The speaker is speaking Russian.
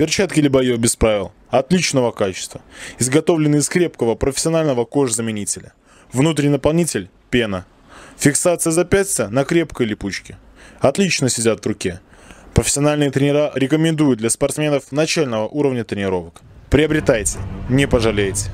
Перчатки либо ее без правил, отличного качества, изготовлены из крепкого профессионального кожзаменителя. Внутренний наполнитель – пена. Фиксация запястья на крепкой липучке. Отлично сидят в руке. Профессиональные тренера рекомендуют для спортсменов начального уровня тренировок. Приобретайте, не пожалеете.